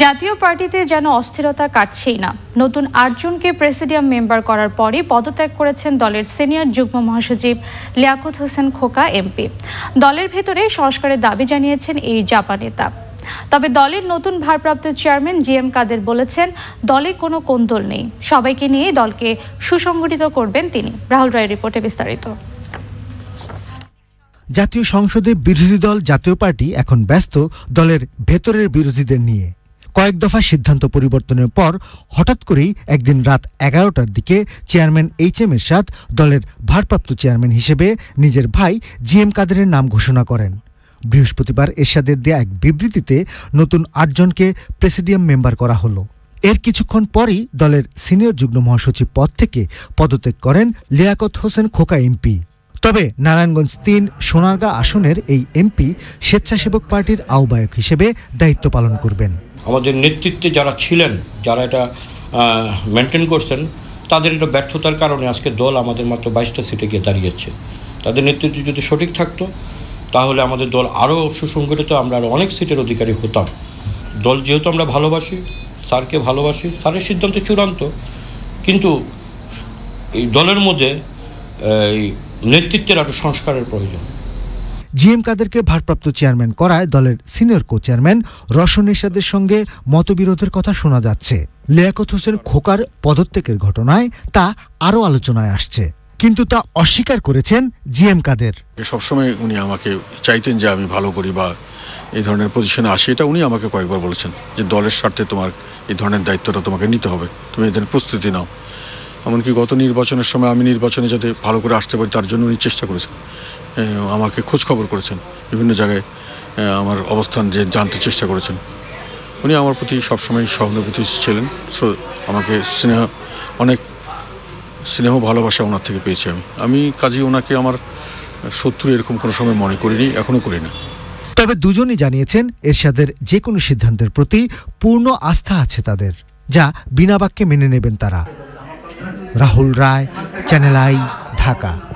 জাতীয় পার্টিতে যেন অস্থিরতা কাটছেই না নতুন আটজনকে প্রেসিডিয়াম মেম্বার করার পরই পদত্যাগ করেছেন দলের সিনিয়র যুগ্ম মহাসচিব লিয়াকত হোসেন খোকা এমপি দলের ভেতরে সংস্কারের দাবি জানিয়েছেন এই জাপা নেতা তবে দলের নতুন ভারপ্রাপ্ত চেয়ারম্যান জি এম কাদের বলেছেন দলে কোনো কোন্দল নেই সবাইকে নিয়ে দলকে সুসংগঠিত করবেন তিনি রাহুল রায়ের রিপোর্টে বিস্তারিত জাতীয় সংসদে বিরোধী দল জাতীয় পার্টি এখন ব্যস্ত দলের ভেতরের বিরোধীদের নিয়ে কয়েক দফা সিদ্ধান্ত পরিবর্তনের পর হঠাৎ করেই একদিন রাত এগারোটার দিকে চেয়ারম্যান এইচ এম এরশাদ দলের ভারপ্রাপ্ত চেয়ারম্যান হিসেবে নিজের ভাই জি এম কাদেরের নাম ঘোষণা করেন বৃহস্পতিবার এরশাদের দেয়া এক বিবৃতিতে নতুন আটজনকে প্রেসিডিয়াম মেম্বার করা হলো এর কিছুক্ষণ পরই দলের সিনিয়র যুগ্ম মহাসচিব পদ থেকে পদত্যাগ করেন লিয়াকত হোসেন খোকা এমপি তবে নারায়ণগঞ্জ তিন সোনারগাঁ আসনের এই এমপি স্বেচ্ছাসেবক পার্টির আহ্বায়ক হিসেবে দায়িত্ব পালন করবেন আমাদের নেতৃত্বে যারা ছিলেন যারা এটা মেনটেন করছেন তাদের এটা ব্যর্থতার কারণে আজকে দল আমাদের মাত্র বাইশটা সিটে গিয়ে দাঁড়িয়েছে তাদের নেতৃত্ব যদি সঠিক থাকতো তাহলে আমাদের দল আরও সুসংগঠিত আমরা আরও অনেক সিটের অধিকারী হতাম দল যেহেতু আমরা ভালোবাসি স্যারকে ভালোবাসি স্যারের সিদ্ধান্ত চূড়ান্ত কিন্তু এই দলের মধ্যে এই নেতৃত্বের আরও সংস্কারের প্রয়োজন জি এম কাদেরকে ভারপ্রাপ্ত চেয়ারম্যান করায় দলের সিনিয়র কো চেয়ারম্যান রশন এরশাদের সঙ্গে মতবিরোধের কথা শোনা যাচ্ছে লিয়াকত হোসেন খোকার পদত্যাগের ঘটনায় তা আরও আলোচনায় আসছে কিন্তু তা অস্বীকার করেছেন জি এম কাদের সবসময় উনি আমাকে চাইতেন যে আমি ভালো করি বা এই ধরনের পজিশনে আসি এটা উনি আমাকে কয়েকবার বলেছেন যে দলের স্বার্থে তোমার এই ধরনের দায়িত্বটা তোমাকে নিতে হবে তুমি এদের প্রস্তুতি নাও এমনকি গত নির্বাচনের সময় আমি নির্বাচনে যাতে ভালো করে আসতে পারি তার জন্য উনি চেষ্টা করেছেন আমাকে খোঁজখবর করেছেন বিভিন্ন জায়গায় আমার অবস্থান যে জানতে চেষ্টা করেছেন উনি আমার প্রতি সবসময় সহানুভূতি ছিলেন সো আমাকে স্নেহ অনেক স্নেহ ভালোবাসা ওনার থেকে পেয়েছি আমি আমি কাজে ওনাকে আমার শত্রু এরকম কোনো সময় মনে করিনি এখনও করি না তবে দুজনই জানিয়েছেন এরশাদের যে কোনো সিদ্ধান্তের প্রতি পূর্ণ আস্থা আছে তাদের যা বিনা বাক্যে মেনে নেবেন তারা রাহুল রায় চ্যানেল আই ঢাকা